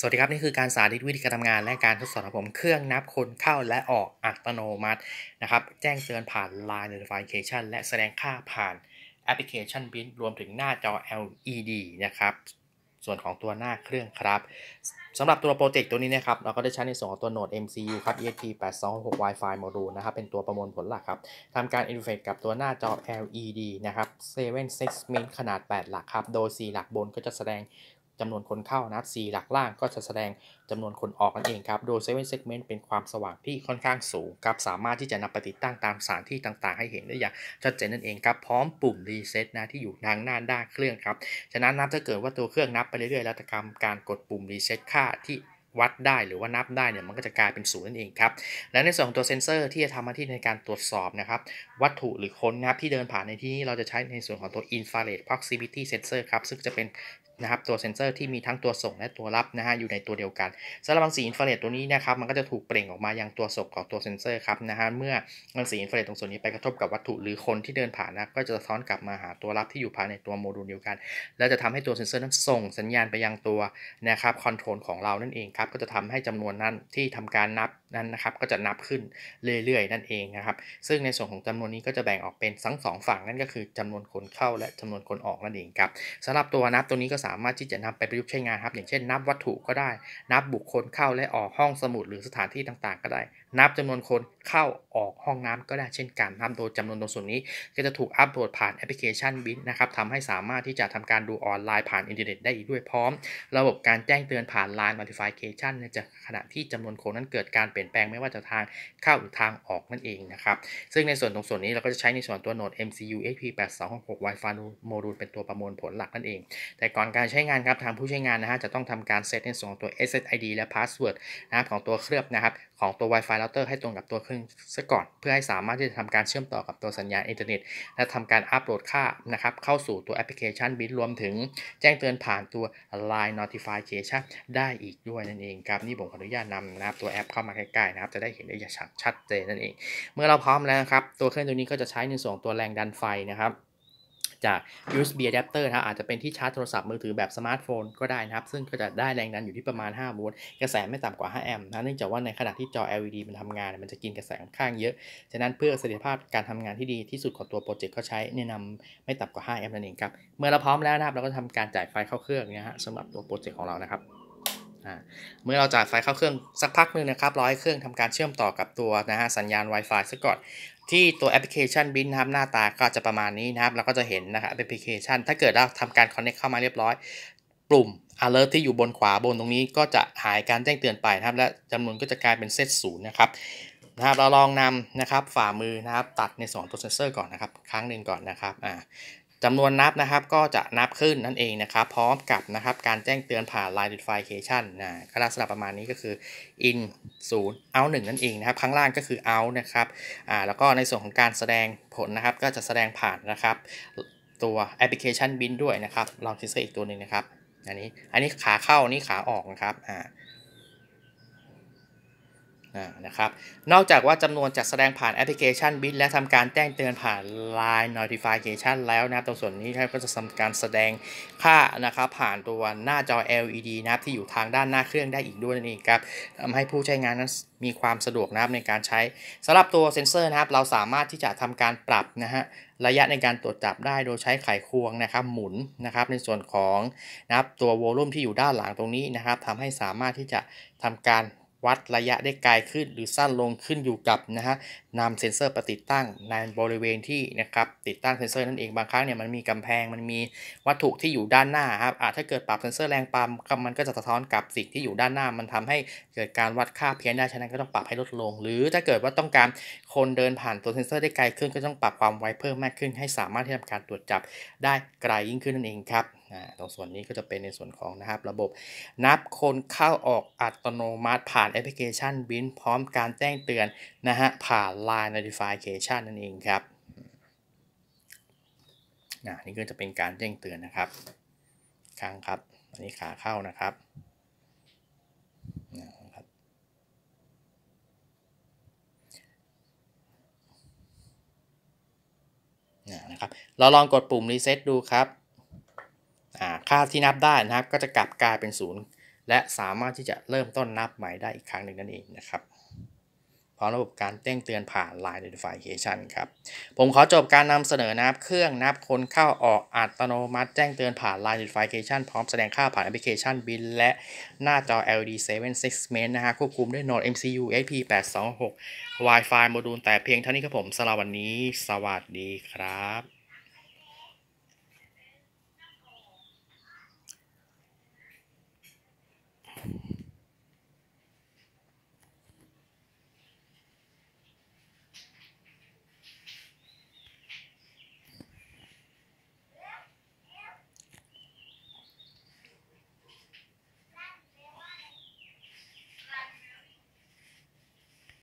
สวัสดีครับ นี่คือการสาธิตวิธีการทำงานและการทดสอบของผมเครื่องนับคนเข้าและออกอัตโนมัตินะครับแจ้งเตือนผ่าน Line Notification และแสดงค่าผ่านแอปพลิเคชันบินรวมถึงหน้าจอ LED นะครับ ส่วนของตัวหน้าเครื่องครับสำหรับตัวโปรเจกต์ตัวนี้นะครับ เราก็ได้ใช้ในส่วนของตัวโนด MCU ครับ e s p 8 2 6 Wi-Fi Module นะครับเป็นตัวประมวลผลหลักครับทำการอินเทอร์เฟซกับตัวหน้าจอ LED นะครับ7 6 m ขนาด 8 หลักครับโดย4หลักบนก็จะแสดงจำนวนคนเข้านะครับหลักล่างก็จะแสดง จำนวนคนออกนั่นเองครับโดย7 Segment เป็นความสว่างที่ค่อนข้างสูงครับสามารถที่จะนำไปติดตั้งตามสถานที่ต่างๆให้เห็นได้อย่างชัดเจนนั่นเองครับพร้อมปุ่มรีเซ็ตนะที่อยู่ทางหน้าด้านเครื่องครับฉะนั้นนับถ้าเกิดว่าตัวเครื่องนับไปเรื่อยๆแล้วกรรมการกดปุ่มรีเซ็ตค่าที่วัดได้หรือว่านับได้เนี่ยมันก็จะกลายเป็นศูนย์นั่นเองครับและในส่วนของตัวเซ็นเซอร์ที่จะทำหน้าที่ในการตรวจสอบนะครับวัตถุหรือคนนะครับที่เดินผ่านในที่นี้เราจะใช้ในส่วนของตัว infrared proximity sensor ครับซึ่งจะเป็นนะครับตัวเซนเซอร์ที่มีทั้งตัวส่งและตัวรับนะฮะอยู่ในตัวเดียวกันสำหรับบางสีอินฟราเรดตัวนี้นะครับมันก็จะถูกเปล่งออกมายังตัวส่งของตัวเซนเซอร์ครับนะฮะเมื่อรังสีอินฟราเรดตรงส่วนนี้ไปกระทบกับวัตถุหรือคนที่เดินผ่านนะก็จะสะท้อนกลับมาหาตัวรับที่อยู่ภายในตัวโมดูลเดียวกันแล้วจะทำให้ตัวเซนเซอร์นั้นส่งสัญญาณไปยังตัวนะครับคอนโทรลของเรานั่นเองครับก็จะทำให้จำนวนนั้นที่ทำการนับนั้นนะครับก็จะนับขึ้นเรื่อยๆนั่นเองนะครับซึ่งในส่วนของจำนวนนี้ก็จะแบ่งออกเป็นทั้งสองฝั่งนั่นก็คือ จำนวนคนเข้าและจำนวนคนออกนั่นเองครับสำหรับตัวนับตัวนี้ก็สามารถที่จะนำไปประยุกต์ใช้งานครับ อย่างเช่นนับวัตถุก็ได้นับบุคคลเข้าและออกห้องสมุด หรือสถานที่ต่างๆก็ได้ นับจำนวนคนเข้าออกห้องน้ำ ก็ได้เช่นกันนับโดยจำนวนตรงส่วนนี้ ก็จะถูกอัปโหลดผ่านแอปพลิเคชันบินนะครับทำให้สามารถที่จะทำการดูออนไลน์ผ่านอินเทอร์เน็ตได้อีกด้วยพร้อมระบบการแจ้งเตือนผ่านไลน์ notification จะขณะที่จำนวนคนนั้นเกิดการเปลี่ยนแปลงไม่ว่าจะทางเข้าหรือทางออกนั่นเองนะครับซึ่งในส่วนตรงส่วนนี้เราก็จะใช้ในส่วนตัวโหนด MCU HP 8266 Wi-Fi โมดูลเป็นตัวประมวลผลหลักนั่นเอง แต่ก่อนการใช้งานครับ ทางผู้ใช้งานนะฮะจะต้องทำการเซตในส่วนของตัว SSID และ Password นะครับของตัวเครือบนะครับ ของตัว Wi-Fi router ให้ตรงกับตัวเครื่องซะก่อน เพื่อให้สามารถที่จะทำการเชื่อมต่อกับตัวสัญญาณอินเทอร์เน็ตและทำการอัปโหลดค่านะครับเข้าสู่ตัวแอปพลิเคชันบิตรวมถึงแจ้งเตือนผ่านตัว Line Notification ได้อีกด้วย นั่นเองครับ นี่ผมขออนุญาตนำนะครับ ตัวแอปเข้ามาใกล้ๆนะครับ จะได้เห็นได้่างชัดเจนนั่นเอง เมื่อเราพร้อมแล้วครับตัวเครื่องตัวนี้ก็จะใช้ในส่วนตัวแรงดันไฟนะครับจาก USB adapter นะครับอาจจะเป็นที่ชาร์จโทรศัพท์มือถือแบบสมาร์ทโฟนก็ได้นะครับ ซึ่งก็จะได้แรงดันอยู่ที่ประมาณ 5 โวลต์กระแสไม่ต่ำกว่า 5 แอมป์นะเนื่องจากว่าในขณะที่จอ LED มันทำงาน มันจะกินกระแสค่อนข้างเยอะ ฉะนั้นเพื่อเสถียรภาพการทำงานที่ดีที่สุดของตัวโปรเจกต์เขาใช้แนะนำไม่ต่ำกว่า 5 แอมป์นั่นเองครับเมื่อเราพร้อมแล้วนะครับเราก็ทำการจ่ายไฟเข้าเครื่องนะฮะสำหรับตัวโปรเจกต์ของเรานะครับเมื่อเราจ่ายไฟเข้าเครื่องสักพักหนึ่งนะครับร้อยเครื่องทำการเชื่อมต่อกับตัวนะฮะสัญญาณ Wi-Fi ซะก่อนที่ตัวแอปพลิเคชันบินนะครับหน้าตาก็จะประมาณนี้นะครับเราก็จะเห็นนะครับแอปพลิเคชัน ถ้าเกิดเราทำการ connect เข้ามาเรียบร้อย ปุ่ม alert ที่อยู่บนขวาบนตรงนี้ก็จะหายการแจ้งเตือนไปนะครับ และจำนวนก็จะกลายเป็นเซตศูนย์นะครับนะครับ เราลองนำนะครับฝ่ามือนะครับ ตัดในส่วนตัวเซนเซอร์ก่อนนะครับ ครั้งหนึ่งก่อนนะครับอ่าจำนวนนับนะครับก็จะนับขึ้นนั่นเองนะครับ พร้อมกับนะครับการแจ้งเตือนผ่าน Line Notification นะก็ลักษณะประมาณนี้ก็คือ in 0 out 1นั่นเองนะครับข้างล่างก็คือ out นะครับอ่าแล้วก็ในส่วนของการแสดงผลนะครับ ก็จะแสดงผ่านนะครับตัวแอปพลิเคชันบินด้วยนะครับลองทิสเซอร์อีกตัวหนึ่งนะครับ อันนี้อันนี้ขาเข้านี่ขาออกนะครับอ่านะครับนอกจากว่าจำนวนจะแสดงผ่านแอปพลิเคชันบิตและทำการแจ้งเตือนผ่าน Line Notification แล้วนะตรงส่วนนี้ก็จะทำการแสดงค่านะครับผ่านตัวหน้าจอ LED นะครับที่อยู่ทางด้านหน้าเครื่องได้อีกด้วยนั่นเองครับทำให้ผู้ใช้งานนั้นมีความสะดวกนะครับในการใช้สำหรับตัวเซ็นเซอร์นะครับเราสามารถที่จะทำการปรับนะฮะระยะในการตรวจจับได้โดยใช้ไขควงนะครับหมุนนะครับในส่วนของนะครับตัวโวลูมที่อยู่ด้านหลังตรงนี้นะครับทำให้สามารถที่จะทำการวัดระยะได้ไกลขึ้นหรือสั้นลงขึ้นอยู่กับนะฮะนำเซ็นเซอร์รปติดตั้งในบริเวณที่นะครับติดตั้งเซ็นเซอร์นั่นเองบางครั้งเนี่ยมันมีกำแพงมันมีวัตถุที่อยู่ด้านหน้าครับอถ้าเกิดปรับเซ็นเซอร์แรงปั๊มมันก็จะสะท้อนกับสิ่งที่อยู่ด้านหน้ามันทำให้เกิดการวัดค่าเพี้ยนได้ฉะนั้นก็ต้องปรับให้ลดลง หรือถ้าเกิดว่าต้องการคนเดินผ่านตัวเซ็นเซอร์ได้ไกลขึ้นก็ต้องปรับความไวเพิ่มมากขึ้น ให้สามารถที่ทำการตรวจจับได้ไกลยิ่งขึ้นนั่นเองครับตรงส่วนนี้ก็จะเป็นในส่วนของนะครับ ระบบนับคนเข้าออกอัตโนมัติผ่านแอปพลิเคชันบินพร้อมการแจ้งเตือนนะฮะ ผ่าน Line Notification นั่นเองครับนี่ก็จะเป็นการแจ้งเตือนนะครับค้างครับอันนี้ขาเข้านะครับนะครับเราลองกดปุ่มรีเซ็ตดูครับค่าที่นับได้นะครับก็จะกลับกลายเป็น0และสามารถที่จะเริ่มต้นนับใหม่ได้อีกครั้งหนึ่งนั่นเองนะครับพร้อมระบบการแจ้งเตือนผ่าน Line Notification ครับผมขอจบการนำเสนอนับเครื่องนับคนเข้าออกอัตโนมัติแจ้งเตือนผ่าน Line Notification พร้อมแสดงค่าผ่านแอปพลิเคชันบิน และหน้าจอ LED 7 6 m e n นะฮะควบคุมด้วย Node MCU SP826 Wi-Fi โมดูลแต่เพียงเท่านี้ครับผมสำหรับวันนี้ สวัสดีครับ